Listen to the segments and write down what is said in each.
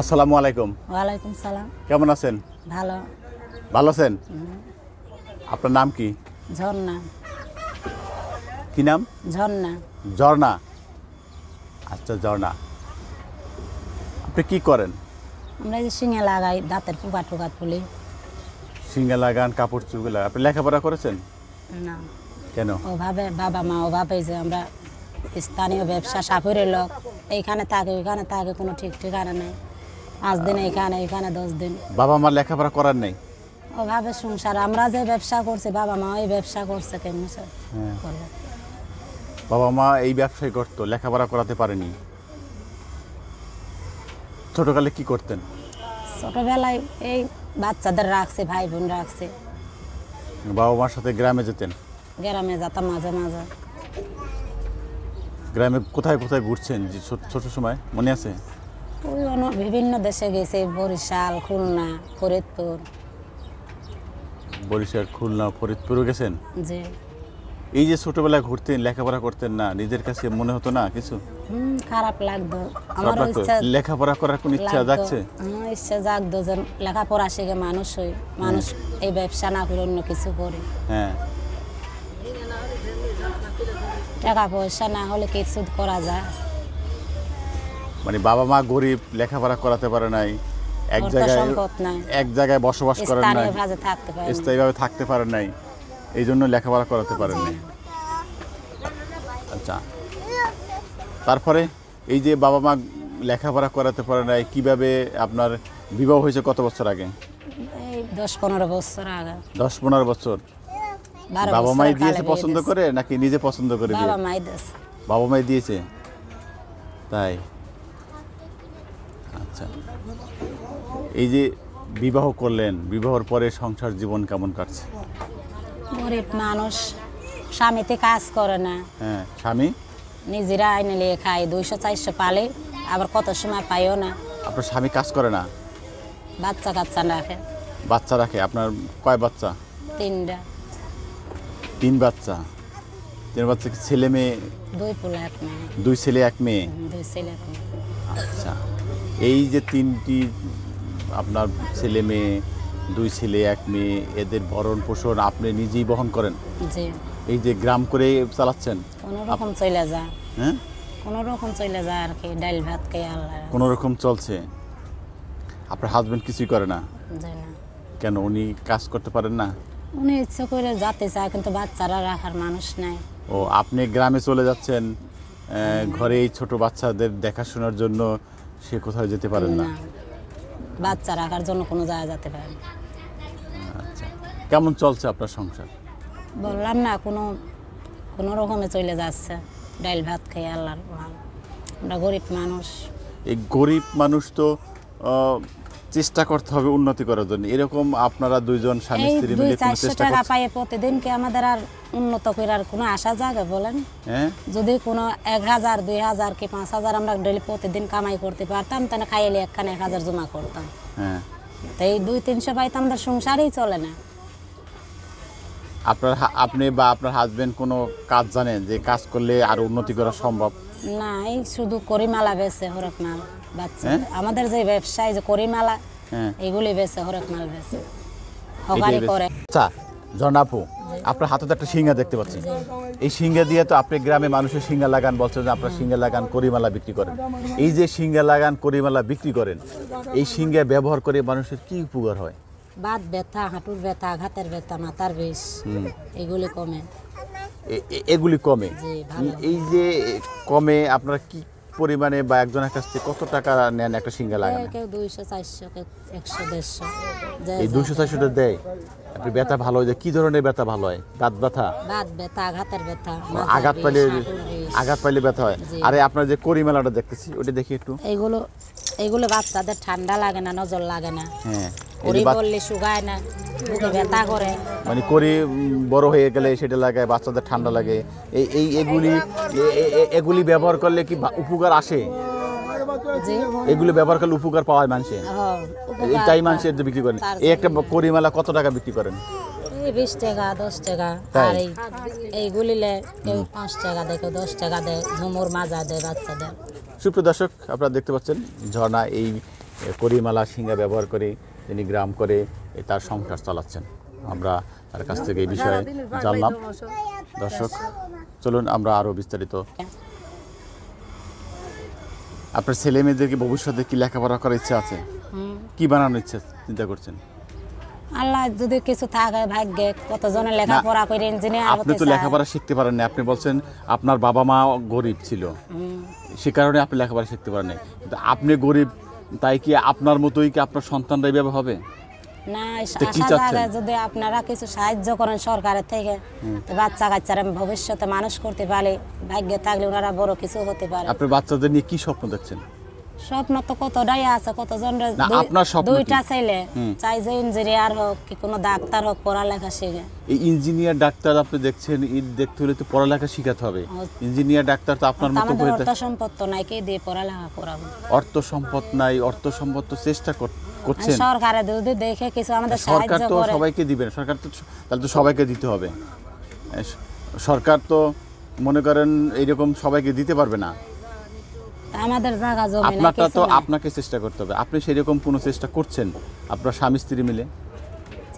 আসসালামু আলাইকুম ওয়ালাইকুম সালাম কেমন আছেন ভালো ভালো আছেন আপনার নাম কি ঝর্ণা কি নাম ঝর্ণা ঝর্ণা আচ্ছা ঝর্ণা আপনি কি করেন আমরা যে শিঙে লাগাই দাঁতের পোকা টোকা তুলি শিঙে লাগান কাপড় চুপড়ে লাগান আপনি লেখাপড়া করেছেন না কেন ওভাবে বাবা মা ওভাবে যে আমরা স্থানীয় ব্যবসা সাফরের লোক এইখানে থাকে ওইখানে থাকে কোনো ঠিক ঠিকানা নেই পাঁচ দিন এখানে এখানে দশ দিন বাবা মা লেখাপড়া করার নেই ওভাবে সংসার আমরা যে ব্যবসা করছি বাবা মা ওই ব্যবসা করছে কেমন স্যার বাবা মা এই ব্যবসায় করতো লেখাপড়া করাতে পারেনি ছোটকালে কি করতেন ছোটবেলায় এই বাচ্চাদের রাখছে ভাই বোন রাখছে বাবা মার সাথে গ্রামে যেতেন গ্রামে যেতাম মাঝে মাঝে গ্রামে কোথায় কোথায় ঘুরছেন যে ছোট ছোট সময় মনে আছে ওই বিভিন্ন দেশে গেছে বরিশাল খুলনা ফরিদপুর বরিশাল খুলনা ফরিদপুরও গেছেন জি এই যে ছোটবেলা ঘুরতেন লেখাপড়া করতেন না নিজের কাছে মনে হতো না কিছু খারাপ লাগতো আমার ইচ্ছা লেখাপড়া করার কোন ইচ্ছা যাচ্ছে ইচ্ছা জাগতো যে লেখাপড়া শিখে মানুষ হই মানুষ এই ব্যবসা না করে অন্য কিছু করে হ্যাঁ টাকা পয়সা না হলে কিছু করা যায় মানে বাবা মা গরিব লেখাপড়া করাতে পারে নাই এক জায়গায় এক জায়গায় বসবাস করেন নাই স্থায়ীভাবে থাকতে পারেন নাই এই জন্য লেখাপড়া করাতে পারেন নাই আচ্ছা তারপরে এই যে বাবা মা লেখাপড়া করাতে পারে নাই কিভাবে আপনার বিবাহ হয়েছে কত বছর আগে দশ পনেরো বছর বাবা মাই দিয়েছে পছন্দ করে নাকি নিজে পছন্দ করে বাবা মাই দিয়েছে তাই আচ্ছা এই যে বিবাহ করলেন বিবাহর পরে সংসার জীবন কেমন কাটছে গরিব মানুষ স্বামীতে কাজ করে না হ্যাঁ স্বামী নিজেরা আইনে নিয়ে খায় দুইশো চারশো পালে আবার কত সময় পাইও না আপনার স্বামী কাজ করে না বাচ্চা কাচ্চা রাখে বাচ্চা রাখে আপনার কয় বাচ্চা তিনটা তিন বাচ্চা তোমার বাচ্চা ছেলে মেয়ে দুই পোলা এক মেয়ে দুই ছেলে এক মেয়ে দুই ছেলে এক মেয়ে আচ্ছা এই যে তিনটি আপনার ছেলে মেয়ে দুই ছেলে এক মেয়ে এদের ভরণ পোষণ আপনি নিজেই বহন করেন জি এই যে গ্রাম করে চালাচ্ছেন কোনো রকম চলে যা হ্যাঁ কোনো রকম চলে যা আর কি ডাল ভাত খাই আল্লাহ কোনো রকম চলছে আপনার হাজবেন্ড কিছুই করে না কেন উনি কাজ করতে পারেন না উনি ইচ্ছা করে যাতে চায় কিন্তু বাচ্চারা রাখার মানুষ নাই ও আপনি গ্রামে চলে যাচ্ছেন ঘরে এই ছোট বাচ্চাদের দেখাশোনার জন্য সে কোথাও যেতে পারেন না বাচ্চা রাখার জন্য কোনো জায়গা যেতে পারেন আচ্ছা কেমন চলছে আপনার সংসার বললাম না কোনো কোনো রকমে চলে যাচ্ছে ডাল ভাত খাই আল্লাহর আমরা গরিব মানুষ এই গরিব মানুষ তো চেষ্টা করতে হবে উন্নতি করার জন্য এরকম আপনারা দুইজন স্বামী স্ত্রী মিলে কোন চেষ্টা টাকা পায় প্রতিদিনকে আমাদের আর উন্নত করার কোনো আশা জাগে বলেন হ্যাঁ যদি কোনো এক হাজার দুই হাজার কি পাঁচ হাজার আমরা ডেলি প্রতিদিন কামাই করতে পারতাম তাহলে খাইলে একখানে এক হাজার জমা করতাম হ্যাঁ তাই দুই তিনশো পাই তো আমাদের সংসারই চলে না আপনার আপনি বা আপনার হাজবেন্ড কোনো কাজ জানেন যে কাজ করলে আর উন্নতি করা সম্ভব নাই শুধু করিমালা বেছে হরেক মাল বাচ্চা হ্যাঁ? আমাদের যে ব্যবসায় যে করিমালা হ্যাঁ। এগুলি বেছে হরেক মাল বেছে হকারি করে আচ্ছা জনাপু আপনার হাতে তো একটা সিঙ্গা দেখতে পাচ্ছি এই সিঙ্গা দিয়ে তো আপনি গ্রামে মানুষের সিঙ্গা লাগান বলছেন যে আপনার সিঙ্গা লাগান করিমালা বিক্রি করেন এই যে সিঙ্গা লাগান করিমালা বিক্রি করেন এই সিঙ্গা ব্যবহার করে মানুষের কি উপকার হয় বাত ব্যথা হাঁটুর ব্যথা ঘাতের ব্যথা মাথার বিষ এগুলি কমে এগুলি কমে এই যে কমে আপনারা কি পরিমাণে বা একজনের কাছ থেকে কত টাকা নেন একটা সিঙ্গা লাগে কেউ দুইশো চারশো কেউ একশো দেড়শো এই দেয় আপনি ব্যথা ভালো হয় কি ধরনের ব্যথা ভালো হয় দাঁত ব্যথা আঘাত পাইলে আঘাত পাইলে ব্যথা হয় আরে আপনার যে করি মেলাটা দেখতেছি ওটা দেখি একটু এইগুলো এইগুলো বাচ্চাদের ঠান্ডা লাগে না নজর লাগে না হ্যাঁ শুকায় না করে মানে করি বড় হয়ে গেলে সেটা লাগে বাচ্চাদের ঠান্ডা লাগে এই এই এগুলি এগুলি ব্যবহার করলে কি উপকার আসে এগুলো ব্যবহার করলে উপকার পাওয়া হয় মানুষের হ্যাঁ, তাই মানুষের যে বিক্রি করেন এই একটা করিমালা কত টাকা বিক্রি করেন বিশ টাকা দশ টাকা আর এই কেউ পাঁচ টাকা দেয় কেউ দশ টাকা দেয় ঝুমুর মাজা দেয় বাচ্চাদের সুপ্রিয় দর্শক আপনারা দেখতে পাচ্ছেন ঝর্ণা এই করিমালা শিঙ্গা ব্যবহার করে তিনি গ্রাম করে তার সংসার চালাচ্ছেন আমরা তার কাছ থেকে এই বিষয়ে জানলাম দর্শক চলুন আমরা আরও বিস্তারিত আপনার ছেলে মেয়েদেরকে ভবিষ্যতে কি লেখাপড়া করার ইচ্ছা আছে কি বানানোর ইচ্ছা চিন্তা করছেন আপনি তো লেখাপড়া শিখতে পারেন আপনি বলছেন আপনার বাবা মা গরিব ছিল সে কারণে আপনি লেখাপড়া শিখতে পারেন আপনি গরিব তাই কি আপনার মতোই কি আপনার সন্তানরা এইভাবে হবে না যদি আপনারা কিছু সাহায্য করেন সরকারের থেকে তো বাচ্চা কাচ্চারা ভবিষ্যতে মানুষ করতে পারে ভাগ্যে থাকলে ওনারা বড় কিছু হতে পারে আপনি বাচ্চাদের নিয়ে কি স্বপ্ন দেখছেন স্বপ্ন তো কত আছে কত জন আপনার স্বপ্ন দুইটা ছেলে চাই যে ইঞ্জিনিয়ার হোক কি কোনো ডাক্তার হোক পড়ালেখা শিখে এই ইঞ্জিনিয়ার ডাক্তার আপনি দেখছেন দেখতে হলে তো পড়ালেখা শিখাতে হবে ইঞ্জিনিয়ার ডাক্তার তো আপনার মতো করে অর্থ সম্পদ তো নাই কে দিয়ে পড়ালেখা করাবো অর্থ সম্পদ নাই অর্থ সম্পদ তো চেষ্টা করছেন সরকারে যদি দেখে কিছু আমাদের সরকার তো সবাইকে দিবেন সরকার তো তাহলে তো সবাইকে দিতে হবে সরকার তো মনে করেন এইরকম সবাইকে দিতে পারবে না আমাদের জায়গা জমি আপনারটা তো আপনাকে চেষ্টা করতে হবে আপনি চেষ্টা করছেন আপনার স্বামী স্ত্রী মিলে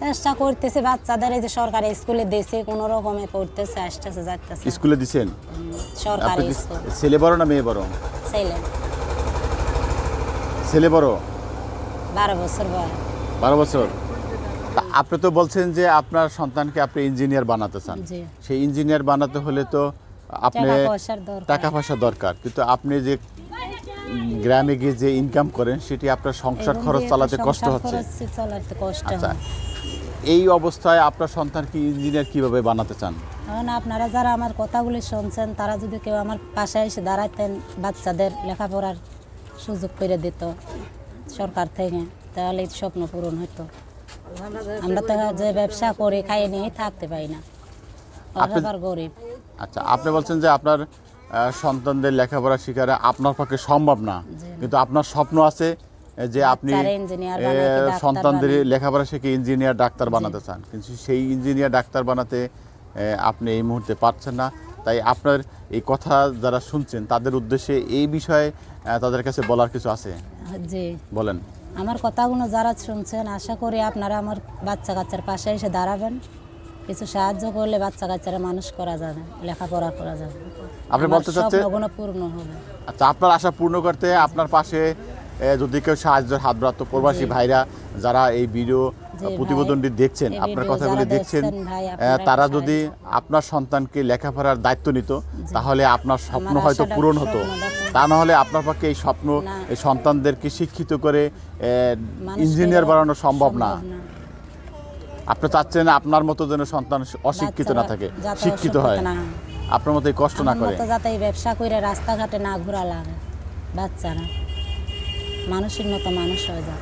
চেষ্টা করতেছে বাচ্চাদের যে সরকারি স্কুলে রকমে স্কুলে সরকারি স্কুল ছেলে বড় না মেয়ে বড় ছেলে ছেলে বড় বছর বছর আপনি তো বলছেন যে আপনার সন্তানকে আপনি ইঞ্জিনিয়ার বানাতে চান সেই ইঞ্জিনিয়ার বানাতে হলে তো আপনি টাকা পয়সার দরকার কিন্তু আপনি যে গ্রামে গিয়ে যে ইনকাম করেন সেটি আপনার সংসার খরচ চালাতে কষ্ট হচ্ছে এই অবস্থায় আপনার সন্তানকে ইঞ্জিনিয়ার কিভাবে বানাতে চান কারণ আপনারা যারা আমার কথাগুলি শুনছেন তারা যদি কেউ আমার পাশে এসে দাঁড়াতেন বাচ্চাদের লেখাপড়ার সুযোগ করে দিত সরকার থেকে তাহলে স্বপ্ন পূরণ হতো আমরা তো যে ব্যবসা করে খাইয়ে নিয়ে থাকতে পারি না গরিব আচ্ছা আপনি বলছেন যে আপনার সন্তানদের লেখাপড়া শেখানো আপনার পক্ষে সম্ভব না কিন্তু আপনার স্বপ্ন আছে যে আপনি সন্তানদের লেখাপড়া শিখে ইঞ্জিনিয়ার ডাক্তার বানাতে চান কিন্তু সেই ইঞ্জিনিয়ার ডাক্তার বানাতে আপনি এই মুহূর্তে পারছেন না তাই আপনার এই কথা যারা শুনছেন তাদের উদ্দেশ্যে এই বিষয়ে তাদের কাছে বলার কিছু আছে জি বলেন আমার কথাগুলো যারা শুনছেন আশা করি আপনারা আমার বাচ্চা কাচ্চার পাশে এসে দাঁড়াবেন কিছু সাহায্য করলে বাচ্চা কাচ্চারা মানুষ করা যাবে লেখাপড়া করা যাবে আপনি বলতে চাচ্ছেন স্বপ্ন পূর্ণ হবে আচ্ছা আপনার আশা পূর্ণ করতে আপনার পাশে যদি কেউ সাহায্যের হাত বাড়াতো প্রবাসী ভাইরা যারা এই ভিডিও প্রতিবেদনটি দেখছেন আপনার কথাগুলি দেখছেন তারা যদি আপনার সন্তানকে লেখাপড়ার দায়িত্ব নিত তাহলে আপনার স্বপ্ন হয়তো পূরণ হতো তা না হলে আপনার পক্ষে এই স্বপ্ন এই সন্তানদেরকে শিক্ষিত করে ইঞ্জিনিয়ার বানানো সম্ভব না আপনি চাচ্ছেন আপনার মতো যেন সন্তান অশিক্ষিত না থাকে শিক্ষিত হয় আপনার মতো কষ্ট না করে যাতে ব্যবসা করে রাস্তাঘাটে না ঘোরা লাগে বাচ্চারা মানুষের মতো মানুষ হয়ে যায়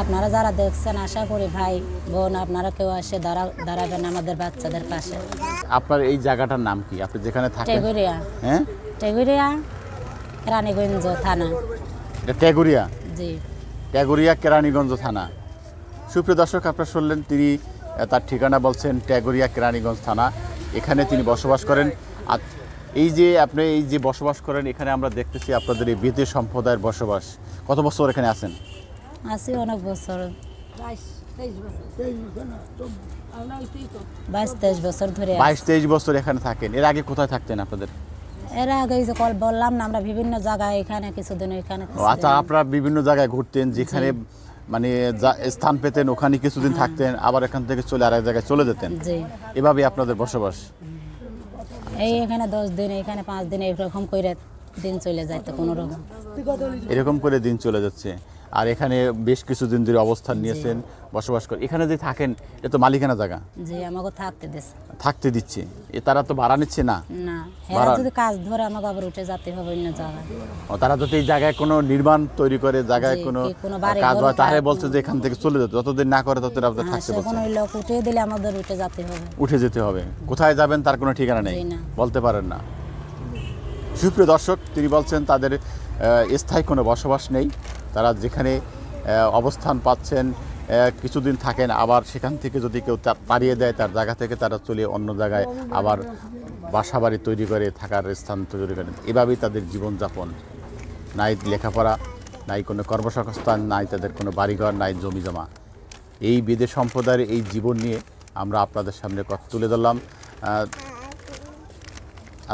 আপনারা যারা দেখছেন আশা করি ভাই বোন আপনারা কেউ আসে দাঁড়া দাঁড়াবেন আমাদের বাচ্চাদের পাশে আপনার এই জায়গাটার নাম কি আপনি যেখানে থাকেন টেগুরিয়া হ্যাঁ টেগুরিয়া রানীগঞ্জ থানা টেগুরিয়া জি টেগুরিয়া কেরানীগঞ্জ থানা সুপ্রিয় দর্শক আপনারা শুনলেন তিনি তার ঠিকানা বলছেন ট্যাগরিয়া কেরানীগঞ্জ থানা এখানে তিনি বসবাস করেন আর এই যে আপনি এই যে বসবাস করেন এখানে আমরা দেখতেছি আপনাদের এই বেদে সম্প্রদায়ের বসবাস কত বছর এখানে আছেন আছি অনেক বছর বাইশ তেইশ বছর এখানে থাকেন এর আগে কোথায় থাকতেন আপনাদের এর আগে যে কল বললাম না আমরা বিভিন্ন জায়গায় এখানে কিছুদিন ওইখানে আচ্ছা আপনারা বিভিন্ন জায়গায় ঘুরতেন যেখানে মানে যা স্থান পেতেন ওখানে কিছুদিন থাকতেন আবার এখান থেকে চলে আরেক জায়গায় চলে যেতেন এভাবে আপনাদের বসবাস এই এখানে দশ দিন এখানে পাঁচ দিন এরকম করে দিন চলে যায় তো কোনো রকম এরকম করে দিন চলে যাচ্ছে আর এখানে বেশ কিছুদিন ধরে অবস্থান নিয়েছেন বসবাস করে এখানে যে থাকেন এটা তো মালিকানা জায়গা জি আমাকে থাকতে দিছে থাকতে দিচ্ছে এ তারা তো ভাড়া নিচ্ছে না না যদি কাজ ধরে আমাকে আবার উঠে যেতে হবে অন্য জায়গায় ও তারা যদি এই জায়গায় কোনো নির্মাণ তৈরি করে জায়গায় কোনো কাজ হয় তাহলে বলছে যে এখান থেকে চলে যেতে যতদিন না করে ততদিন আপনাদের হ্যাঁ, থাকতে কোনো লোক উঠে দিলে আমাদের উঠে যেতে হবে উঠে যেতে হবে কোথায় যাবেন তার কোনো ঠিকানা নেই বলতে পারেন না সুপ্রিয় দর্শক তিনি বলছেন তাদের স্থায়ী কোনো বসবাস নেই তারা যেখানে অবস্থান পাচ্ছেন কিছুদিন থাকেন আবার সেখান থেকে যদি কেউ পাড়িয়ে দেয় তার জায়গা থেকে তারা চলে অন্য জায়গায় আবার বাসা বাড়ি তৈরি করে থাকার স্থান তৈরি করেন এভাবেই তাদের জীবনযাপন নাই লেখাপড়া নাই কোনো কর্মসংস্থান নাই তাদের কোনো বাড়িঘর নাই জমি জমা এই বিদেশ সম্প্রদায়ের এই জীবন নিয়ে আমরা আপনাদের সামনে কথা তুলে ধরলাম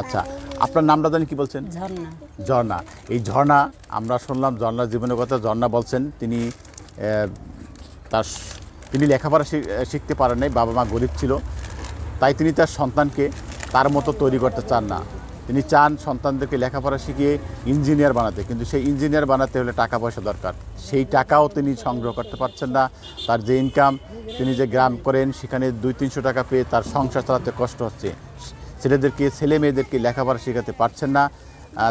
আচ্ছা আপনার নামটা জানি কি বলছেন ঝর্ণা ঝর্ণা এই ঝর্ণা আমরা শুনলাম ঝর্ণার জীবনের কথা ঝর্ণা বলছেন তিনি তার তিনি লেখাপড়া শিখতে পারেন নাই বাবা মা গরিব ছিল তাই তিনি তার সন্তানকে তার মতো তৈরি করতে চান না তিনি চান সন্তানদেরকে লেখাপড়া শিখিয়ে ইঞ্জিনিয়ার বানাতে কিন্তু সেই ইঞ্জিনিয়ার বানাতে হলে টাকা পয়সা দরকার সেই টাকাও তিনি সংগ্রহ করতে পারছেন না তার যে ইনকাম তিনি যে গ্রাম করেন সেখানে দুই তিনশো টাকা পেয়ে তার সংসার চালাতে কষ্ট হচ্ছে ছেলেদেরকে ছেলে মেয়েদেরকে লেখাপড়া শেখাতে পারছেন না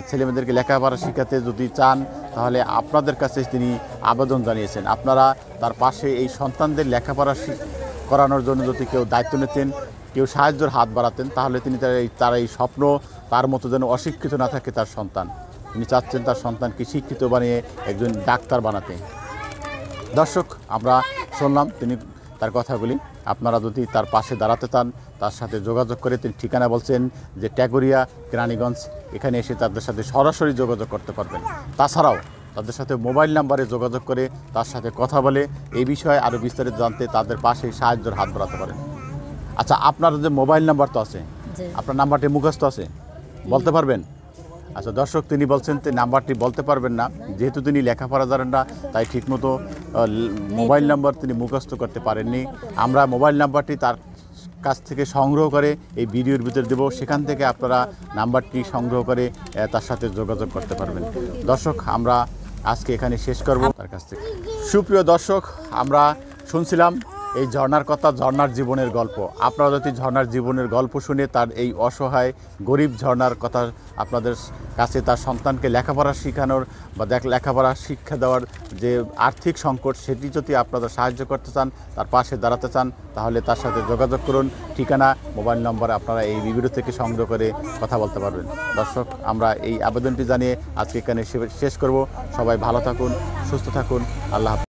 ছেলে মেয়েদেরকে লেখাপড়া শেখাতে যদি চান তাহলে আপনাদের কাছে তিনি আবেদন জানিয়েছেন আপনারা তার পাশে এই সন্তানদের লেখাপড়া করানোর জন্য যদি কেউ দায়িত্ব নিতেন কেউ সাহায্যের হাত বাড়াতেন তাহলে তিনি তার এই তার এই স্বপ্ন তার মতো যেন অশিক্ষিত না থাকে তার সন্তান তিনি চাচ্ছেন তার সন্তানকে শিক্ষিত বানিয়ে একজন ডাক্তার বানাতে দর্শক আমরা শুনলাম তিনি তার কথাগুলি আপনারা যদি তার পাশে দাঁড়াতে চান তার সাথে যোগাযোগ করে তিনি ঠিকানা বলছেন যে ট্যাগরিয়া কেরানীগঞ্জ এখানে এসে তাদের সাথে সরাসরি যোগাযোগ করতে পারবেন তাছাড়াও তাদের সাথে মোবাইল নাম্বারে যোগাযোগ করে তার সাথে কথা বলে এই বিষয়ে আরও বিস্তারিত জানতে তাদের পাশে সাহায্যের হাত বাড়াতে পারেন আচ্ছা আপনার যে মোবাইল নাম্বার তো আছে আপনার নাম্বারটি মুখস্থ আছে বলতে পারবেন আচ্ছা দর্শক তিনি বলছেন তিনি নাম্বারটি বলতে পারবেন না যেহেতু তিনি লেখাপড়া জানেন না তাই ঠিকমতো মোবাইল নাম্বার তিনি মুখস্থ করতে পারেননি আমরা মোবাইল নাম্বারটি তার কাছ থেকে সংগ্রহ করে এই ভিডিওর ভিতরে দেব সেখান থেকে আপনারা নাম্বারটি সংগ্রহ করে তার সাথে যোগাযোগ করতে পারবেন দর্শক আমরা আজকে এখানে শেষ করব তার কাছ থেকে সুপ্রিয় দর্শক আমরা শুনছিলাম এই ঝর্নার কথা ঝর্নার জীবনের গল্প আপনারা যদি ঝর্নার জীবনের গল্প শুনে তার এই অসহায় গরিব ঝর্নার কথা আপনাদের কাছে তার সন্তানকে লেখাপড়া শেখানোর বা দেখ লেখাপড়া শিক্ষা দেওয়ার যে আর্থিক সংকট সেটি যদি আপনারা সাহায্য করতে চান তার পাশে দাঁড়াতে চান তাহলে তার সাথে যোগাযোগ করুন ঠিকানা মোবাইল নম্বর আপনারা এই ভিডিও থেকে সংগ্রহ করে কথা বলতে পারবেন দর্শক আমরা এই আবেদনটি জানিয়ে আজকে এখানে শেষ করব সবাই ভালো থাকুন সুস্থ থাকুন আল্লাহ